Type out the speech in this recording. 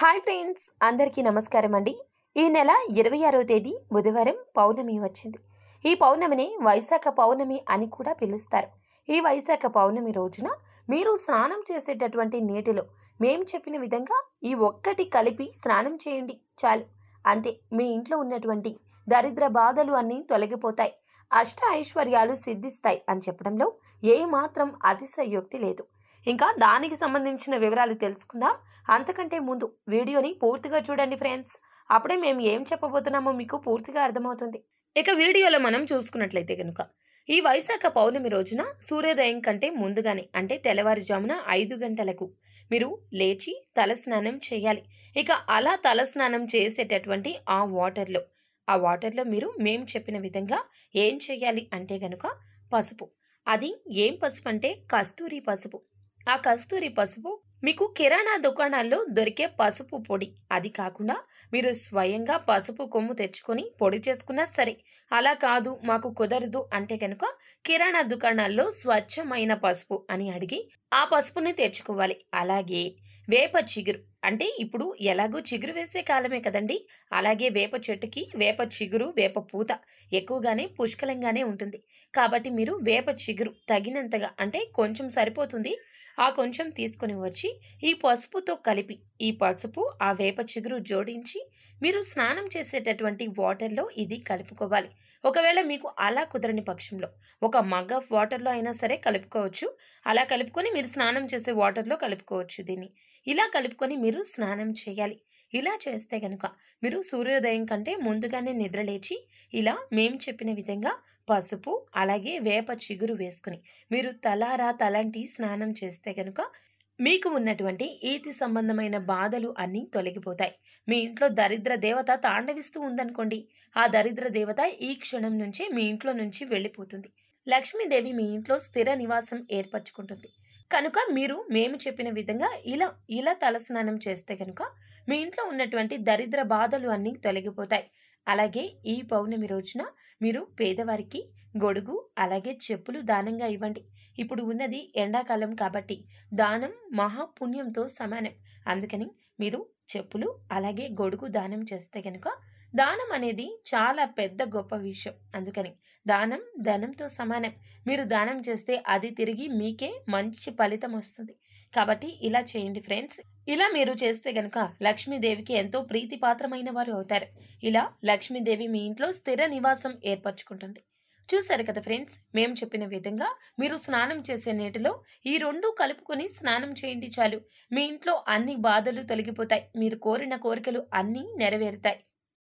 hi friends అందరికీ నమస్కారం అండి ఈ నెల ఇరవై ఆరో తేదీ బుధవారం పౌర్ణమి వచ్చింది ఈ పౌర్ణమిని వైశాఖ పౌర్ణమి అని కూడా పిలుస్తారు ఈ వైశాఖ పౌర్ణమి రోజున మీరు స్నానం చేసేటటువంటి నీటిలో మేము చెప్పిన విధంగా ఈ ఒక్కటి కలిపి స్నానం చేయండి చాలు అంతే మీ ఇంట్లో ఉన్నటువంటి దరిద్ర బాధలు అన్నీ తొలగిపోతాయి అష్ట ఐశ్వర్యాలు సిద్ధిస్తాయి అని చెప్పడంలో ఏమాత్రం అతిశయోక్తి లేదు ఇంకా దానికి సంబంధించిన వివరాలు తెలుసుకుందాం అంతకంటే ముందు వీడియోని పూర్తిగా చూడండి ఫ్రెండ్స్ అప్పుడే మేము ఏం చెప్పబోతున్నామో మీకు పూర్తిగా అర్థమవుతుంది ఇక వీడియోలో మనం చూసుకున్నట్లయితే కనుక ఈ వైశాఖ పౌర్ణమి రోజున సూర్యోదయం కంటే ముందుగానే అంటే తెల్లవారుజామున ఐదు గంటలకు మీరు లేచి తలస్నానం చేయాలి ఇక అలా తలస్నానం చేసేటటువంటి ఆ వాటర్లో ఆ వాటర్లో మీరు మేము చెప్పిన విధంగా ఏం చేయాలి అంటే గనుక పసుపు అది ఏం పసుపు అంటే కస్తూరి పసుపు ఆ కస్తూరి పసుపు మీకు కిరాణా దుకాణాల్లో దొరికే పసుపు పొడి అది కాకుండా మీరు స్వయంగా పసుపు కొమ్ము తెచ్చుకొని పొడి చేసుకున్నా సరే అలా కాదు మాకు కుదరదు అంటే కనుక కిరాణా దుకాణాల్లో స్వచ్ఛమైన పసుపు అని అడిగి ఆ పసుపుని తెచ్చుకోవాలి అలాగే వేప చిగురు అంటే ఇప్పుడు ఎలాగో చిగురు వేసే కాలమే కదండి అలాగే వేప చెట్టుకి వేప చిగురు వేప పూత ఎక్కువగానే పుష్కలంగానే ఉంటుంది కాబట్టి మీరు వేప చిగురు తగినంతగా అంటే కొంచెం సరిపోతుంది ఆ కొంచెం తీసుకుని వచ్చి ఈ పసుపుతో కలిపి ఈ పసుపు ఆ వేప చిగురు జోడించి మీరు స్నానం చేసేటటువంటి వాటర్లో ఇది కలుపుకోవాలి ఒకవేళ మీకు అలా కుదరని పక్షంలో ఒక మగ్ ఆఫ్ వాటర్లో అయినా సరే కలుపుకోవచ్చు అలా కలుపుకొని మీరు స్నానం చేసే వాటర్లో కలుపుకోవచ్చు దీన్ని ఇలా కలుపుకొని మీరు స్నానం చేయాలి ఇలా చేస్తే కనుక మీరు సూర్యోదయం కంటే ముందుగానే నిద్రలేచి ఇలా మేము చెప్పిన విధంగా పసుపు అలాగే వేప చిగురు వేసుకుని మీరు తలారా తలంటి స్నానం చేస్తే కనుక మీకు ఉన్నటువంటి ఈతి సంబంధమైన బాధలు అన్నీ తొలగిపోతాయి మీ ఇంట్లో దరిద్ర దేవత తాండవిస్తూ ఉందనుకోండి ఆ దరిద్ర దేవత ఈ క్షణం నుంచి మీ ఇంట్లో నుంచి వెళ్ళిపోతుంది లక్ష్మీదేవి మీ ఇంట్లో స్థిర నివాసం ఏర్పరచుకుంటుంది కనుక మీరు మేము చెప్పిన విధంగా ఇలా ఇలా తలస్నానం చేస్తే కనుక మీ ఇంట్లో ఉన్నటువంటి దరిద్ర బాధలు అన్నీ తొలగిపోతాయి అలాగే ఈ పౌర్ణమి రోజున మీరు పేదవారికి గొడుగు అలాగే చెప్పులు దానంగా ఇవ్వండి ఇప్పుడు ఉన్నది ఎండాకాలం కాబట్టి దానం మహాపుణ్యంతో సమానం అందుకని మీరు చెప్పులు అలాగే గొడుగు దానం చేస్తే కనుక దానం అనేది చాలా పెద్ద గొప్ప విషయం అందుకని దానం ధనంతో సమానం మీరు దానం చేస్తే అది తిరిగి మీకే మంచి ఫలితం వస్తుంది కాబట్టి ఇలా చేయండి ఫ్రెండ్స్ ఇలా మీరు చేస్తే గనక లక్ష్మీదేవికి ఎంతో ప్రీతిపాత్రమైన వారు అవుతారు ఇలా లక్ష్మీదేవి మీ ఇంట్లో స్థిర నివాసం ఏర్పరచుకుంటుంది చూశారు కదా ఫ్రెండ్స్ మేము చెప్పిన విధంగా మీరు స్నానం చేసే నీటిలో ఈ రెండు కలుపుకొని స్నానం చేయండి చాలు మీ ఇంట్లో అన్ని బాధలు తొలగిపోతాయి మీరు కోరిన కోరికలు అన్నీ నెరవేరుతాయి